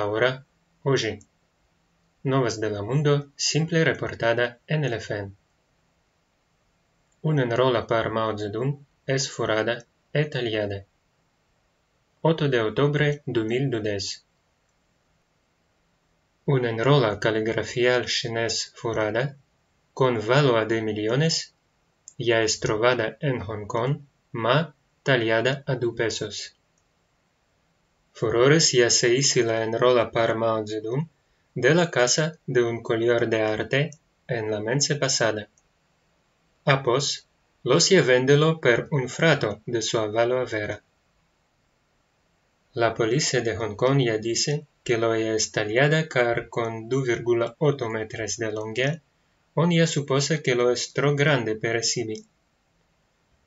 ahora, hoy. Novas la mundo simple reportada en el FN. Una enrola para Mao Zedong es furada e tallada. 8 de octubre 2010. Una enrola caligrafial chinés furada, con valor de millones, ya es trovada en Hong Kong, ma tallada a 2 pesos. Furores iase isi la enrola par Mao Zedong de la casa de un collior de arte en la mense passada. Apos, los vendelo per un frato de sua valo vera. La police de Hong Kong ya dice que lo ia estaliada car con 2,8 metres de longue, on ya suposa que lo estro grande per esimi.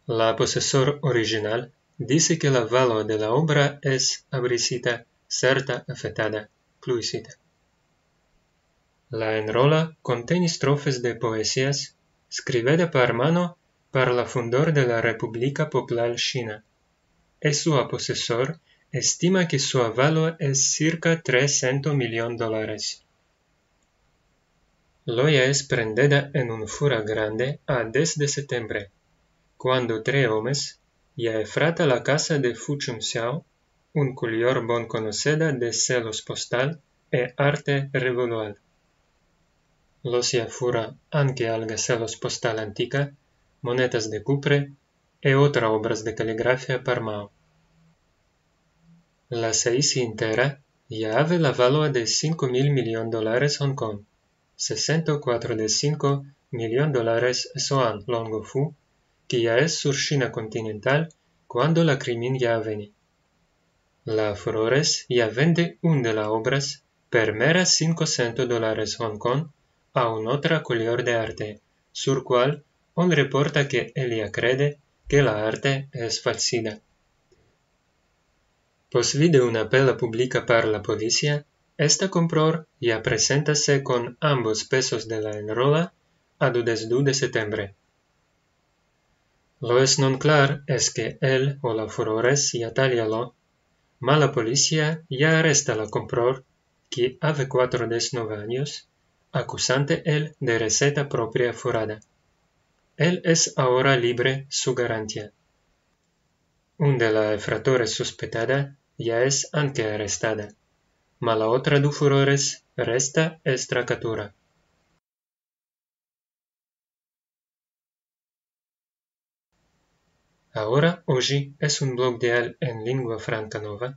La possessor original Dice que la valor de la obra es abricita, certa, afetada, Cluisita. La enrola contiene estrofes de poesías escribida por mano para la fundor de la República Popular China. Es su aposesor estima que su valor es circa 300 millones de dólares. Loya es prendida en un fura grande a 10 de septiembre, cuando tres hombres y a Efrata la casa de Xiao, un culior bon conocida de celos postal e arte revoluad. Los fura, aunque alga celos postal antica, monetas de cupre e otra obras de caligrafía parmao. La seis entera ya ave la valua de cinco mil millones dólares Hong Kong, cuatro de cinco millones dólares soan longo fu que ya es sur China continental cuando la crimen ya veni. La Flores ya vende un de las obras per mera 500 dólares Hong Kong a un otro color de arte, sur cual on reporta que ella crede que la arte es falsida. Posvide pues una pela pública para la policía, esta compror ya presentase con ambos pesos de la enrola a desdú de septiembre. Lo es non clar es que él o la furores ya talia lo, mala policía ya arresta la compror, que ave cuatro años, acusante él de receta propia furada. Él es ahora libre su garantía. Un de la efratores sospechada ya es anque arrestada, ma la otra du furores resta estracatura. Ahora hoy, es un blog de él en lengua franca nova,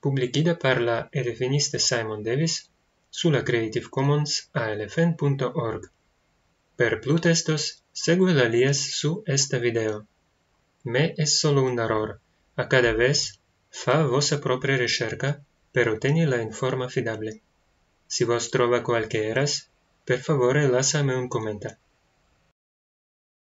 publicada por la edefiniste Simon Davis la Creative Commons a elephant.org. Per plus textos, segue la lias su este video. Me es solo un error, a cada vez fa vuestra propria ricerca pero teni la forma fidable. Si vos trova qualche eras, per favore lásame un comentario.